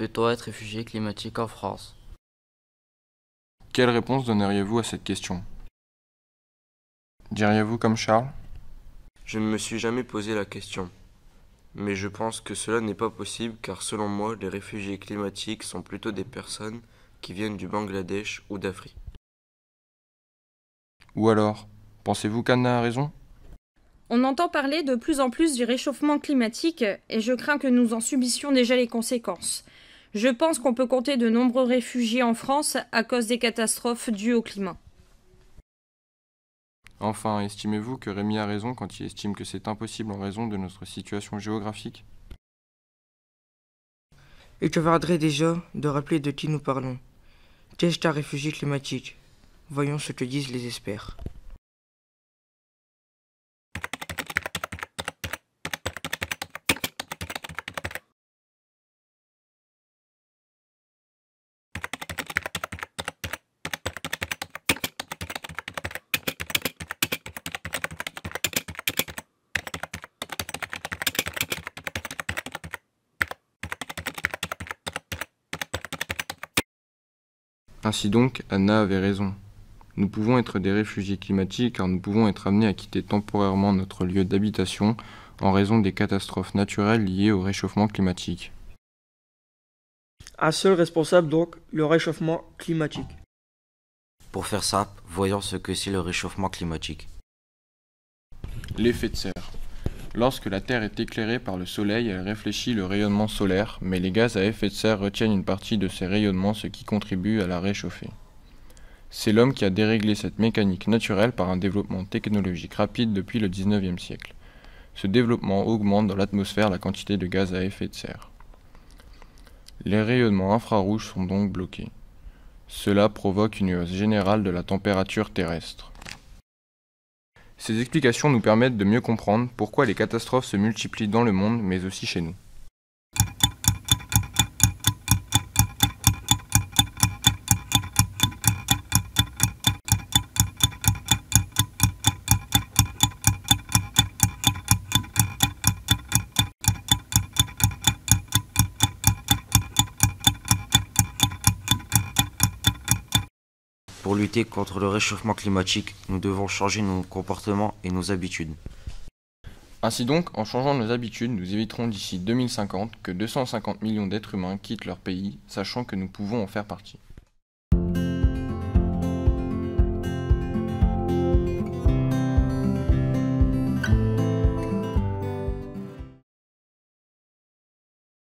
Peut-on être réfugié climatique en France Quelle réponse donneriez-vous à cette question Diriez-vous comme Charles Je ne me suis jamais posé la question. Mais je pense que cela n'est pas possible car selon moi, les réfugiés climatiques sont plutôt des personnes qui viennent du Bangladesh ou d'Afrique. Ou alors, pensez-vous qu'Anna a raison On entend parler de plus en plus du réchauffement climatique et je crains que nous en subissions déjà les conséquences. Je pense qu'on peut compter de nombreux réfugiés en France à cause des catastrophes dues au climat. Enfin, estimez-vous que Rémi a raison quand il estime que c'est impossible en raison de notre situation géographique Il te vaudrait déjà de rappeler de qui nous parlons. Qu'est-ce ta réfugié climatique Voyons ce que disent les experts. Ainsi donc, Anna avait raison. Nous pouvons être des réfugiés climatiques car nous pouvons être amenés à quitter temporairement notre lieu d'habitation en raison des catastrophes naturelles liées au réchauffement climatique. Un seul responsable donc, le réchauffement climatique. Pour faire ça, voyons ce que c'est le réchauffement climatique. L'effet de serre. Lorsque la Terre est éclairée par le Soleil, elle réfléchit le rayonnement solaire, mais les gaz à effet de serre retiennent une partie de ces rayonnements, ce qui contribue à la réchauffer. C'est l'homme qui a déréglé cette mécanique naturelle par un développement technologique rapide depuis le XIXe siècle. Ce développement augmente dans l'atmosphère la quantité de gaz à effet de serre. Les rayonnements infrarouges sont donc bloqués. Cela provoque une hausse générale de la température terrestre. Ces explications nous permettent de mieux comprendre pourquoi les catastrophes se multiplient dans le monde mais aussi chez nous. Pour lutter contre le réchauffement climatique, nous devons changer nos comportements et nos habitudes. Ainsi donc, en changeant nos habitudes, nous éviterons d'ici 2050 que 250 millions d'êtres humains quittent leur pays, sachant que nous pouvons en faire partie.